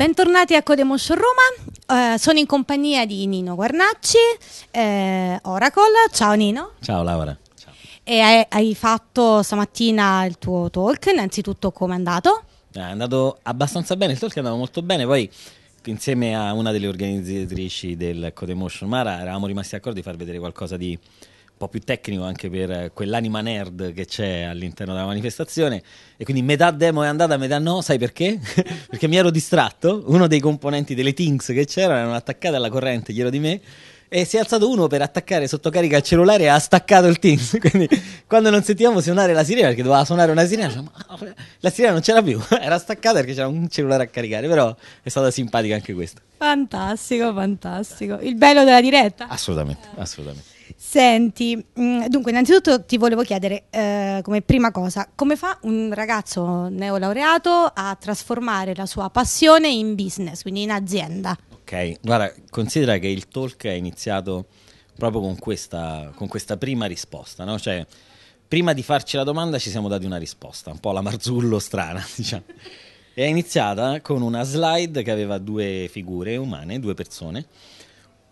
Bentornati a Codemos Roma, eh, sono in compagnia di Nino Guarnacci, eh, Oracle. Ciao Nino. Ciao Laura. Ciao. E hai, hai, fatto stamattina il tuo talk, innanzitutto come è andato? Eh, è andato abbastanza bene, il talk è andato molto bene, poi insieme a una delle organizzatrici del Codemotion Mara eravamo rimasti d'accordo di far vedere qualcosa di po' più tecnico anche per quell'anima nerd che c'è all'interno della manifestazione e quindi metà demo è andata, metà no, sai perché? perché mi ero distratto, uno dei componenti delle Tinks che c'erano erano attaccate alla corrente dietro di me e si è alzato uno per attaccare sotto carica il cellulare e ha staccato il Teams, quindi quando non sentivamo suonare la sirena, perché doveva suonare una sirena, cioè, la sirena non c'era più, era staccata perché c'era un cellulare a caricare, però è stata simpatica anche questa. Fantastico, fantastico. Il bello della diretta. Assolutamente, assolutamente. Senti, mm, dunque, innanzitutto ti volevo chiedere eh, come prima cosa, come fa un ragazzo neolaureato a trasformare la sua passione in business, quindi in azienda? Ok, guarda, considera che il talk è iniziato proprio con questa, con questa prima risposta, no? Cioè, prima di farci la domanda ci siamo dati una risposta, un po' la Marzullo strana, diciamo. è iniziata con una slide che aveva due figure umane, due persone,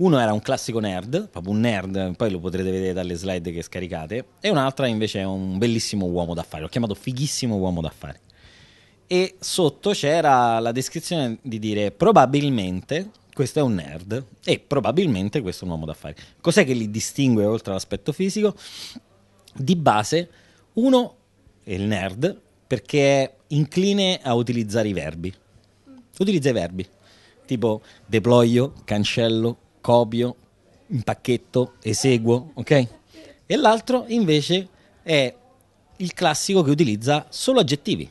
uno era un classico nerd, proprio un nerd, poi lo potrete vedere dalle slide che scaricate, e un'altra invece è un bellissimo uomo d'affari, l'ho chiamato fighissimo uomo d'affari. E sotto c'era la descrizione di dire probabilmente questo è un nerd e probabilmente questo è un uomo d'affari. Cos'è che li distingue oltre all'aspetto fisico? Di base, uno è il nerd perché è incline a utilizzare i verbi. Utilizza i verbi, tipo deployo, cancello, copio, impacchetto, eseguo, ok? E l'altro invece è il classico che utilizza solo aggettivi.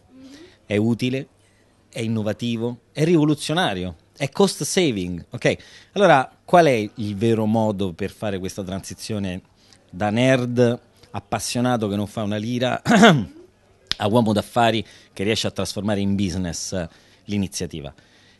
È utile, è innovativo, è rivoluzionario, è cost saving, ok? Allora, qual è il vero modo per fare questa transizione da nerd appassionato che non fa una lira a uomo d'affari che riesce a trasformare in business eh, l'iniziativa?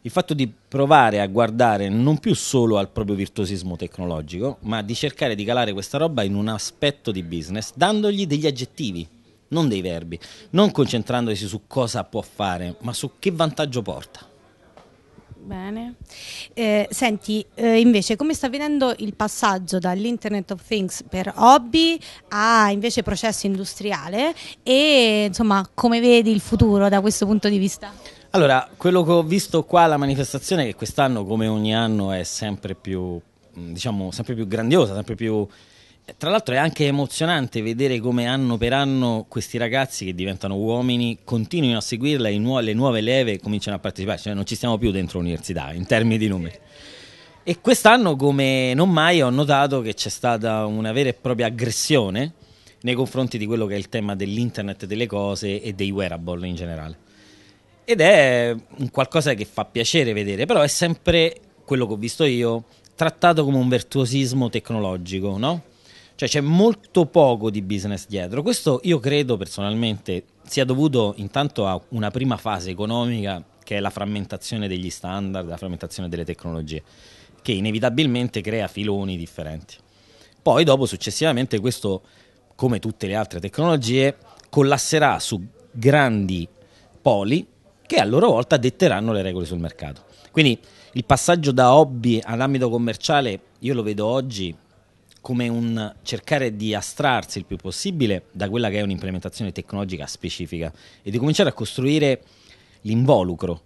il fatto di provare a guardare non più solo al proprio virtuosismo tecnologico, ma di cercare di calare questa roba in un aspetto di business, dandogli degli aggettivi, non dei verbi, non concentrandosi su cosa può fare, ma su che vantaggio porta. Bene. Eh, senti, eh, invece, come sta avvenendo il passaggio dall'Internet of Things per hobby a invece processo industriale e insomma, come vedi il futuro da questo punto di vista? Allora, quello che ho visto qua alla manifestazione, che quest'anno come ogni anno è sempre più, mm, diciamo, sempre più grandiosa, sempre più... Eh, tra l'altro è anche emozionante vedere come anno per anno questi ragazzi che diventano uomini continuino a seguirla e nu- le nuove leve cominciano a partecipare, cioè non ci stiamo più dentro l'università in termini di numeri. E quest'anno come non mai ho notato che c'è stata una vera e propria aggressione nei confronti di quello che è il tema dell'internet delle cose e dei wearable in generale ed è un qualcosa che fa piacere vedere, però è sempre quello che ho visto io trattato come un virtuosismo tecnologico, no? Cioè c'è molto poco di business dietro. Questo io credo personalmente sia dovuto intanto a una prima fase economica che è la frammentazione degli standard, la frammentazione delle tecnologie, che inevitabilmente crea filoni differenti. Poi dopo successivamente questo, come tutte le altre tecnologie, collasserà su grandi poli che a loro volta detteranno le regole sul mercato. Quindi il passaggio da hobby all'ambito commerciale io lo vedo oggi come un cercare di astrarsi il più possibile da quella che è un'implementazione tecnologica specifica e di cominciare a costruire l'involucro,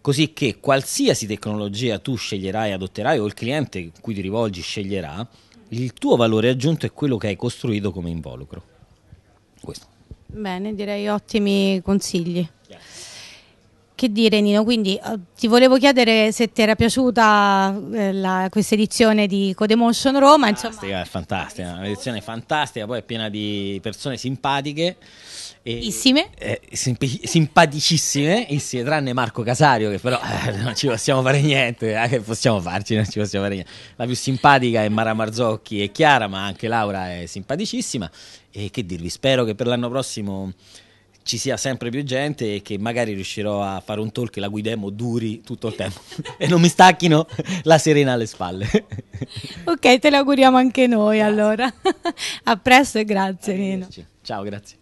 così che qualsiasi tecnologia tu sceglierai, adotterai o il cliente cui ti rivolgi sceglierà, il tuo valore aggiunto è quello che hai costruito come involucro. Questo. Bene, direi ottimi consigli. Yes. Che dire Nino, quindi eh, ti volevo chiedere se ti era piaciuta eh, questa edizione di Codemotion Roma. Fantastica, è fantastica, una edizione fantastica, poi è piena di persone simpatiche. E, eh, simp- simpaticissime, tranne Marco Casario che però eh, non ci possiamo fare niente, eh, che possiamo farci, non ci possiamo fare niente. La più simpatica è Mara Marzocchi e Chiara, ma anche Laura è simpaticissima e che dirvi, spero che per l'anno prossimo ci sia sempre più gente e che magari riuscirò a fare un talk e la guidemo duri tutto il tempo e non mi stacchino la serena alle spalle. ok, te l'auguriamo anche noi grazie. allora. a presto e grazie Nino. Ciao, grazie.